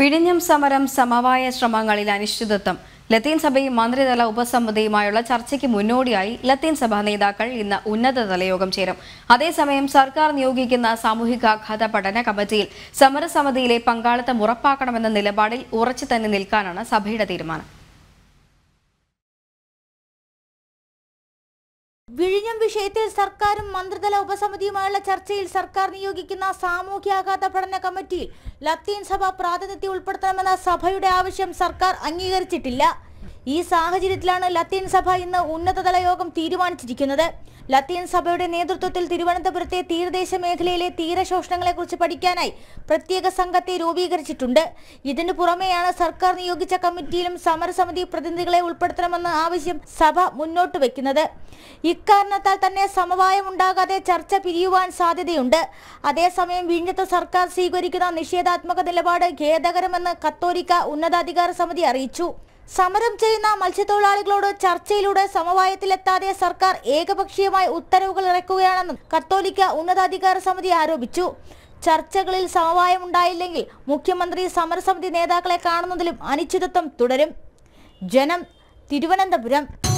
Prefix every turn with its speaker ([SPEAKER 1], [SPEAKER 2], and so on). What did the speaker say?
[SPEAKER 1] വിഴിഞ്ഞം സമരം സമവായ ശ്രമങ്ങളിൽ അനിശ്ചിതത്വം ലത്തീൻ സഭയും മന്ത്രിതല ഉപസമിതിയുമായുള്ള ചർച്ചയ്ക്ക് മുന്നോടിയായി ലത്തീൻ സഭാ നേതാക്കൾ ഇന്ന് ഉന്നതതല യോഗം ചേരും അതേസമയം സർക്കാർ നിയോഗിക്കുന്ന സാമൂഹികാഘാത പഠന കമ്മിറ്റിയിൽ സമരസമിതിയിലെ പങ്കാളിത്തം ഉറപ്പാക്കണമെന്ന നിലപാടിൽ ഉറച്ചു തന്നെ നിൽക്കാനാണ് സഭയുടെ തീരുമാനം
[SPEAKER 2] വിഴിഞ്ഞം വിഷയത്തിൽ സർക്കാരും മന്ത്രിതല
[SPEAKER 3] ഉപസമിതിയുമായുള്ള ചർച്ചയിൽ സർക്കാർ നിയോഗിക്കുന്ന സാമൂഹ്യാഘാത പഠന കമ്മിറ്റിയിൽ ലത്തീൻ സഭ പ്രാതിനിധ്യം ഉൾപ്പെടുത്തണമെന്ന സഭയുടെ ആവശ്യം സർക്കാർ അംഗീകരിച്ചിട്ടില്ല ഈ സാഹചര്യത്തിലാണ് ലത്തീൻ സഭ ഇന്ന് ഉന്നതതല യോഗം തീരുമാനിച്ചിരിക്കുന്നത് ലത്തീൻ സഭയുടെ നേതൃത്വത്തിൽ തിരുവനന്തപുരത്തെ തീരദേശ മേഖലയിലെ തീരശോഷണങ്ങളെക്കുറിച്ച് പഠിക്കാനായി പ്രത്യേക സംഘത്തെ രൂപീകരിച്ചിട്ടുണ്ട് ഇതിനു പുറമെയാണ് സർക്കാർ നിയോഗിച്ച കമ്മിറ്റിയിലും സമരസമിതി പ്രതിനിധികളെ ഉൾപ്പെടുത്തണമെന്ന ആവശ്യം സഭ മുന്നോട്ട് വയ്ക്കുന്നത് ഇക്കാരണത്താൽ തന്നെ സമവായമുണ്ടാകാതെ ചർച്ച പിരിയുവാൻ സാധ്യതയുണ്ട് അതേസമയം വിഴിഞ്ഞത്ത് സർക്കാർ സ്വീകരിക്കുന്ന നിഷേധാത്മക നിലപാട് ഖേദകരമെന്ന് കത്തോലിക്ക ഉന്നതാധികാര സമിതി അറിയിച്ചു സമരം ചെയ്യുന്ന മത്സ്യത്തൊഴിലാളികളോട് ചർച്ചയിലൂടെ സമവായത്തിലെത്താതെ സർക്കാർ ഏകപക്ഷീയമായി ഉത്തരവുകൾ ഇറക്കുകയാണെന്നും കത്തോലിക്ക ഉന്നതാധികാര സമിതി ആരോപിച്ചു ചർച്ചകളിൽ സമവായം ഉണ്ടായില്ലെങ്കിൽ മുഖ്യമന്ത്രി സമരസമിതി നേതാക്കളെ കാണുന്നതിലും അനിശ്ചിതത്വം തുടരും ജനം തിരുവനന്തപുരം